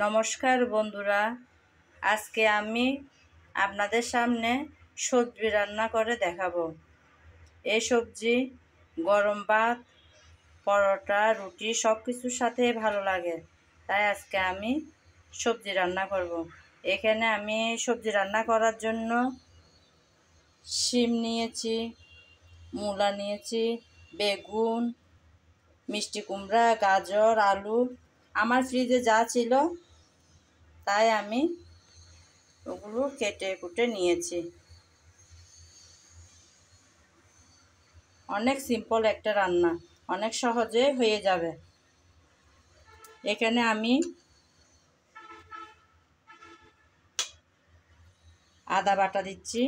নমস্কার বন্ধুরা আজকে আমি আপনাদের সামনে সবজি রান্না করে দেখাবো এই সবজি গরম ভাত পরোটা রুটি সব কিছুর সাথে ভালো লাগে তাই আজকে আমি সবজি রান্না করব। এখানে আমি সবজি রান্না করার জন্য শিম নিয়েছি মূলা নিয়েছি বেগুন মিষ্টি কুমড়া গাজর আলু আমার ফ্রিজে যা ছিল তাই আমি ওগুলো কেটে কুটে নিয়েছি অনেক সিম্পল একটা রান্না অনেক সহজে হয়ে যাবে এখানে আমি আদা বাটা দিচ্ছি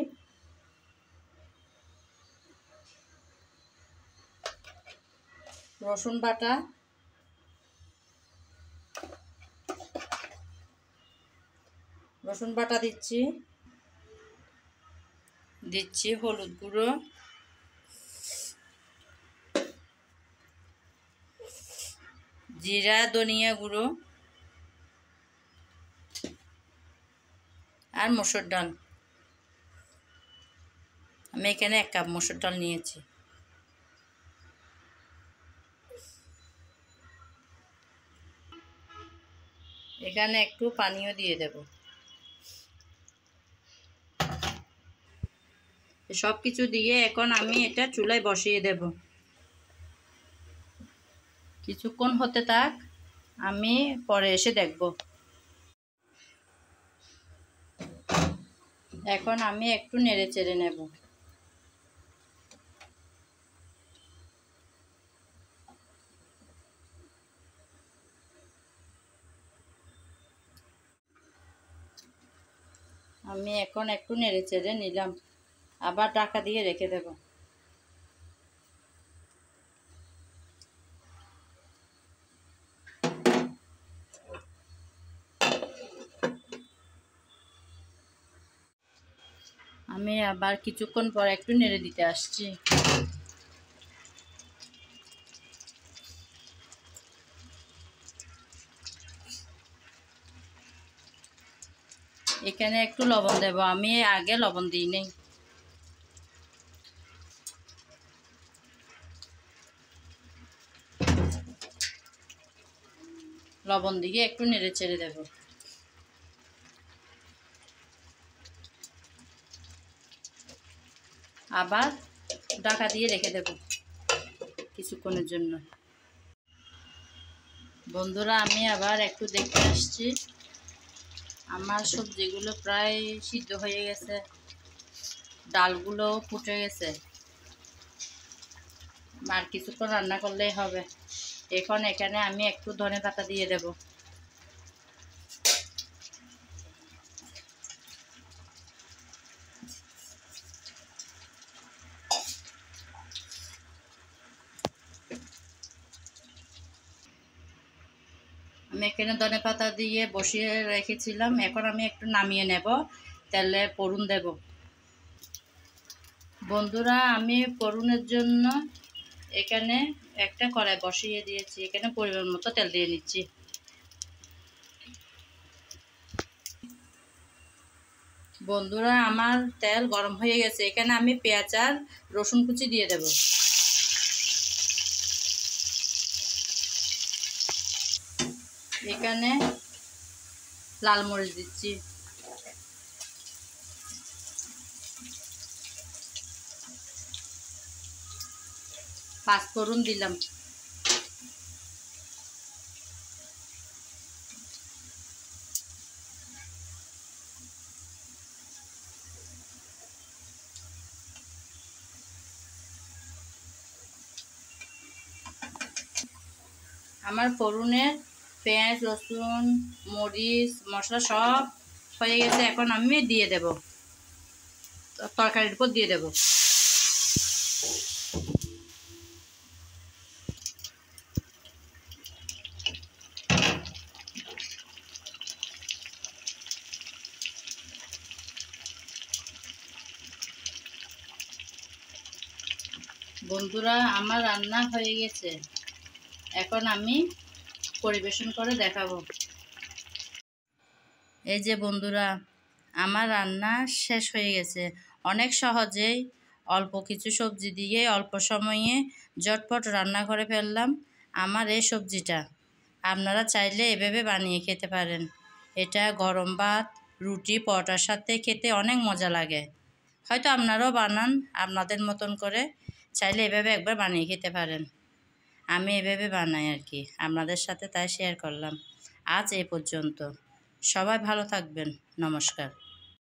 রসুন বাটা রসুন বাটা দিচ্ছি দিচ্ছি হলুদ গুঁড়ো জিরা ধনিয়া গুঁড়ো আর মসুর ডাল আমি এখানে এক কাপ মসুর ডাল নিয়েছি এখানে একটু পানিও দিয়ে দেবো সব কিছু দিয়ে এখন আমি এটা চুলায় বসিয়ে দেব কিছুক্ষণ হতে থাক আমি পরে এসে দেখব এখন আমি একটু নেড়ে চেড়ে নেব আমি এখন একটু নেড়ে চেড়ে নিলাম আবার টাকা দিয়ে রেখে দেব আমি আবার কিছুক্ষণ পর একটু নেড়ে দিতে আসছি এখানে একটু লবণ দেব আমি আগে লবণ দিই নেই লবণ দিয়ে একটু নেড়ে চেড়ে দেব আবার ডাকা দিয়ে রেখে দেব কিছুক্ষণের জন্য বন্ধুরা আমি আবার একটু দেখতে আসছি আমার সবজিগুলো প্রায় সিদ্ধ হয়ে গেছে ডালগুলোও ফুটে গেছে আর কিছুক্ষণ রান্না করলেই হবে এখন এখানে আমি একটু ধনে পাতা দিয়ে দেব আমি এখানে ধনে পাতা দিয়ে বসিয়ে রেখেছিলাম এখন আমি একটু নামিয়ে নেব তেলে পরুন দেব বন্ধুরা আমি পরুনের জন্য এখানে একটা কড়াই বসিয়ে দিয়েছি এখানে পরিমাণ মতো তেল দিয়ে নিচ্ছি বন্ধুরা আমার তেল গরম হয়ে গেছে এখানে আমি পেঁয়াজ আর রসুন কুচি দিয়ে দেব এখানে লাল মরিচ দিচ্ছি পাঁচফোড়ন দিলাম আমার ফোড়নের পেঁয়াজ রসুন মরিচ মশলা সব হয়ে গেছে এখন আমি দিয়ে দেব তরকারির উপর দিয়ে দেবো বন্ধুরা আমার রান্না হয়ে গেছে এখন আমি পরিবেশন করে দেখাবো এই যে বন্ধুরা আমার রান্না শেষ হয়ে গেছে অনেক সহজেই অল্প কিছু সবজি দিয়ে অল্প সময়ে ঝটপট রান্না করে ফেললাম আমার এই সবজিটা আপনারা চাইলে এভাবে বানিয়ে খেতে পারেন এটা গরম ভাত রুটি পরোটার সাথে খেতে অনেক মজা লাগে হয়তো আপনারাও বানান আপনাদের মতন করে চাইলে এভাবে একবার বানিয়ে খেতে পারেন আমি এভাবে বানাই আর কি আপনাদের সাথে তাই শেয়ার করলাম আজ এ পর্যন্ত সবাই ভালো থাকবেন নমস্কার